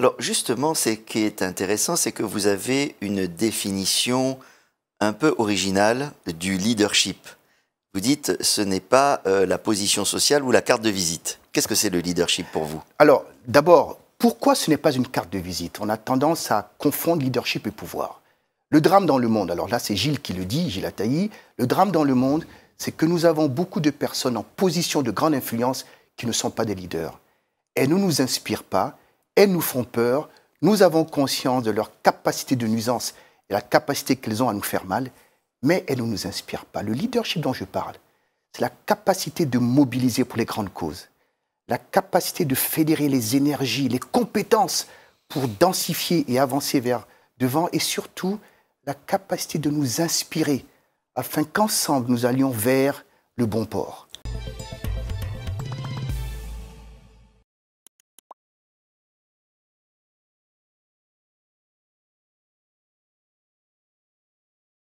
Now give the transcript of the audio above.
Alors justement, ce qui est intéressant, c'est que vous avez une définition un peu originale du leadership. Vous dites, ce n'est pas euh, la position sociale ou la carte de visite. Qu'est-ce que c'est le leadership pour vous Alors, d'abord, pourquoi ce n'est pas une carte de visite On a tendance à confondre leadership et pouvoir. Le drame dans le monde, alors là c'est Gilles qui le dit, Gilles Ataï, le drame dans le monde, c'est que nous avons beaucoup de personnes en position de grande influence qui ne sont pas des leaders. Elles ne nous inspirent pas, elles nous font peur. Nous avons conscience de leur capacité de nuisance et la capacité qu'elles ont à nous faire mal, mais elles ne nous inspirent pas. Le leadership dont je parle, c'est la capacité de mobiliser pour les grandes causes, la capacité de fédérer les énergies, les compétences pour densifier et avancer vers devant, et surtout la capacité de nous inspirer afin qu'ensemble nous allions vers le bon port.